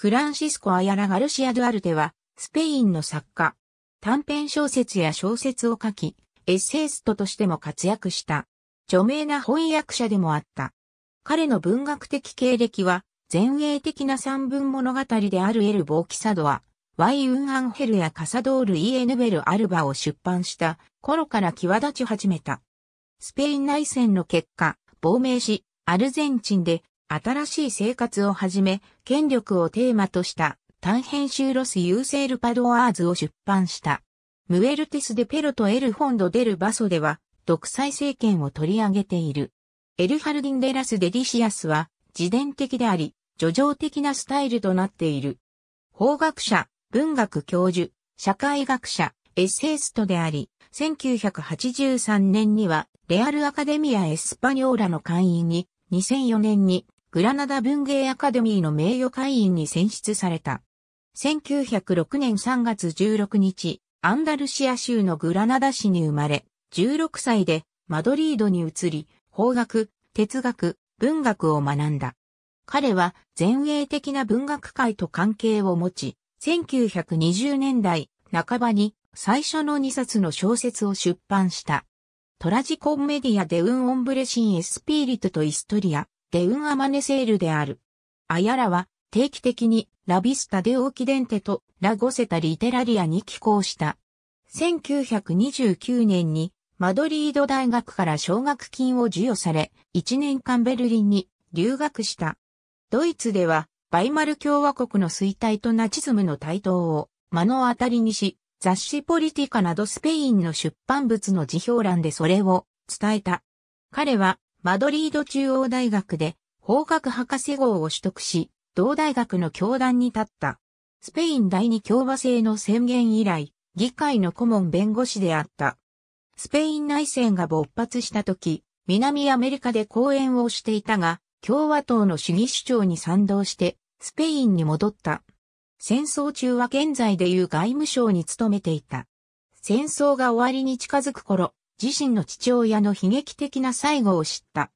フランシスコ・アヤラ・ガルシア・ドゥアルテは、スペインの作家。短編小説や小説を書き、エッセイストとしても活躍した。著名な翻訳者でもあった。彼の文学的経歴は、前衛的な三文物語であるエル・ボーキサドア、ワイ・ウン・アンヘルやカサドール・イエヌベル・アルバを出版した頃から際立ち始めた。スペイン内戦の結果、亡命し、アルゼンチンで新しい生活をはじめ、権力をテーマとした短編集ロス・ユーセール・パドアーズを出版した。ムエルテス・デ・ペロとエル・フォンド・デル・バソでは、独裁政権を取り上げている。エル・ハルディン・デラス・デディシアスは、自伝的であり、叙情的なスタイルとなっている。法学者、文学教授、社会学者、エッセイストであり、1983年には、レアル・アカデミア・エスパニョーラの会員に、2004年に、グラナダ文芸アカデミーの名誉会員に選出された。1906年3月16日、アンダルシア州のグラナダ市に生まれ、16歳でマドリードに移り、法学、哲学、文学を学んだ。彼は前衛的な文学界と関係を持ち、1920年代半ばに最初の2冊の小説を出版した。トラジコンメディアでウン・オンブレシン・エスピーリトとイストリア、デウンアマネセールである。アヤラは定期的にラビスタ・デ・オーキデンテとラ・ゴセタ・リテラリアに寄稿した。1929年にマドリード大学から奨学金を授与され、1年間ベルリンに留学した。ドイツではバイマル共和国の衰退とナチズムの台頭を目の当たりにし、雑誌ポリティカなどスペインの出版物の辞表欄でそれを伝えた。彼はマドリード中央大学で法学博士号を取得し、同大学の教団に立った。スペイン第二共和制の宣言以来、議会の顧問弁護士であった。スペイン内戦が勃発した時、南アメリカで講演をしていたが、共和党の主義主張に賛同して、スペインに戻った。戦争中は現在でいう外務省に勤めていた。戦争が終わりに近づく頃、自身の父親の悲劇的な最後を知った。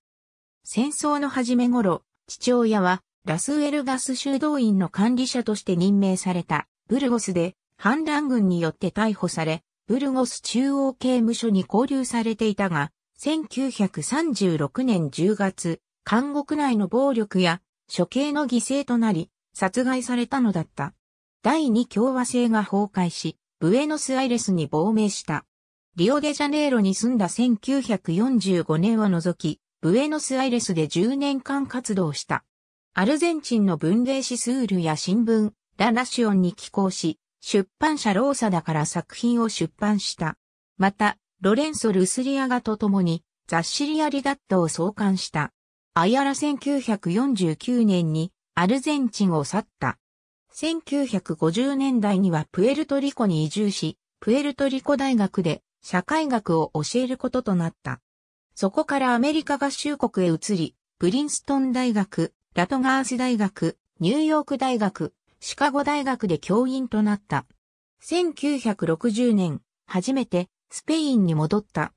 戦争の初め頃、父親はラスウェルガス修道院の管理者として任命されたブルゴスで反乱軍によって逮捕され、ブルゴス中央刑務所に拘留されていたが、1936年10月、監獄内の暴力や処刑の犠牲となり、殺害されたのだった。第二共和制が崩壊し、ブエノスアイレスに亡命した。リオデジャネイロに住んだ1945年を除き、ブエノスアイレスで10年間活動した。アルゼンチンの文芸誌スールや新聞、ラ・ナシオンに寄稿し、出版社ローサダから作品を出版した。また、ロレンソ・ルスリアガと共に雑誌リアリダットを創刊した。アイアラ1949年にアルゼンチンを去った。1950年代にはプエルトリコに移住し、プエルトリコ大学で社会学を教えることとなった。そこからアメリカ合衆国へ移り、プリンストン大学、ラトガース大学、ニューヨーク大学、シカゴ大学で教員となった。1960年、初めてスペインに戻った。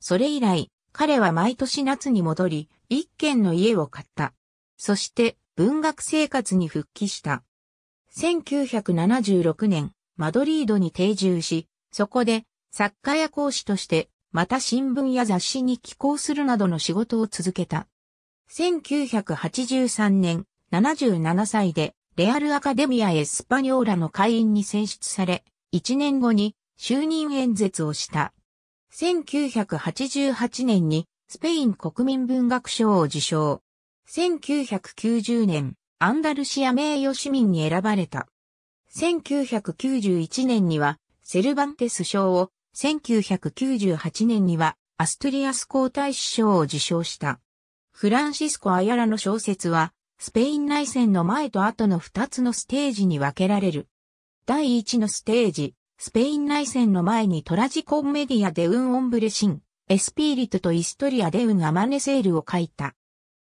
それ以来、彼は毎年夏に戻り、一軒の家を買った。そして文学生活に復帰した。1976年、マドリードに定住し、そこで作家や講師として、また新聞や雑誌に寄稿するなどの仕事を続けた。1983年、77歳で、レアルアカデミア・エスパニョーラの会員に選出され、1年後に就任演説をした。1988年に、スペイン国民文学賞を受賞。1990年、アンダルシア名誉市民に選ばれた。1991年には、セルバンテス賞を1998年にはアストリアス皇太子賞を受賞した。フランシスコ・アヤラの小説は、スペイン内戦の前と後の2つのステージに分けられる。第1のステージ、スペイン内戦の前にトラジコンメディアでウン・オンブレシン、エスピーリトとイストリアデウン・アマネセールを書いた。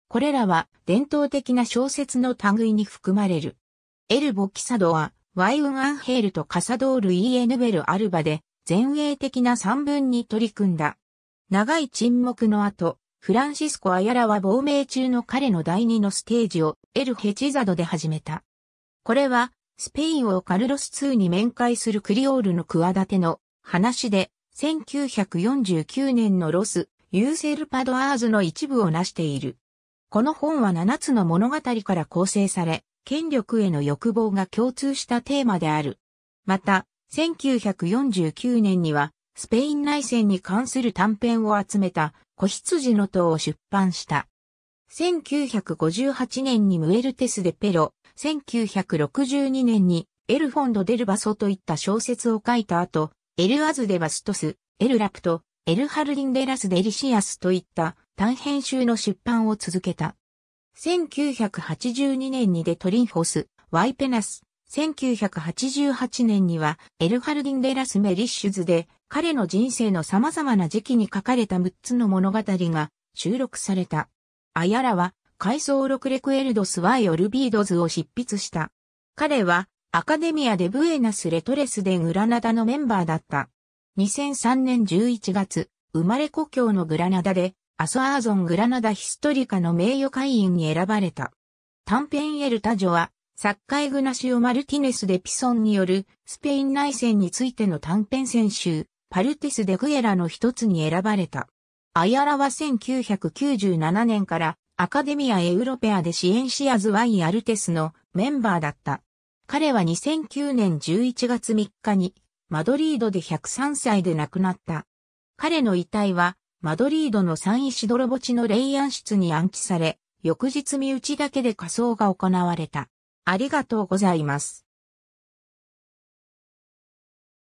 これらは伝統的な小説の類に含まれる。エルボ・キサドは、ワイウン・アンヘールとカサドール・イエヌベル・アルバで、前衛的な三文に取り組んだ。長い沈黙の後、フランシスコ・アヤラは亡命中の彼の第二のステージをエル・ヘチザドで始めた。これは、スペインをカルロス2に面会するクリオールの企ての話で、1949年のロス、ユーセルパドアーズの一部を成している。この本は7つの物語から構成され、権力への欲望が共通したテーマである。また、1949年には、スペイン内戦に関する短編を集めた、子羊の塔を出版した。1958年にムエルテス・デ・ペロ、1962年にエルフォンド・デルバソといった小説を書いた後、エル・アズ・デ・バストス、エル・ラプト、エル・ハルリンデ・ラス・デリシアスといった短編集の出版を続けた。1982年にデ・トリンフォス、ワイペナス、1988年には、エルハルディン・デ・ラス・メリッシュズで、彼の人生の様々な時期に書かれた6つの物語が収録された。アヤラは、回想録レクエルドス・ワイ・オルビードズを執筆した。彼は、アカデミア・デ・ブエナス・レトレス・でグラナダのメンバーだった。2003年11月、生まれ故郷のグラナダで、アソアーゾン・グラナダ・ヒストリカの名誉会員に選ばれた。短編エルタジョは、サッカイグナシオ・マルティネス・デピソンによるスペイン内戦についての短編選集、パルティス・デグエラの一つに選ばれた。アヤラは1997年からアカデミア・エウロペアで支援しアズワイ・アルテスのメンバーだった。彼は2009年11月3日にマドリードで103歳で亡くなった。彼の遺体はマドリードの三石泥シドロ墓地の霊安室に安置され、翌日身内だけで火葬が行われた。ありがとうございます。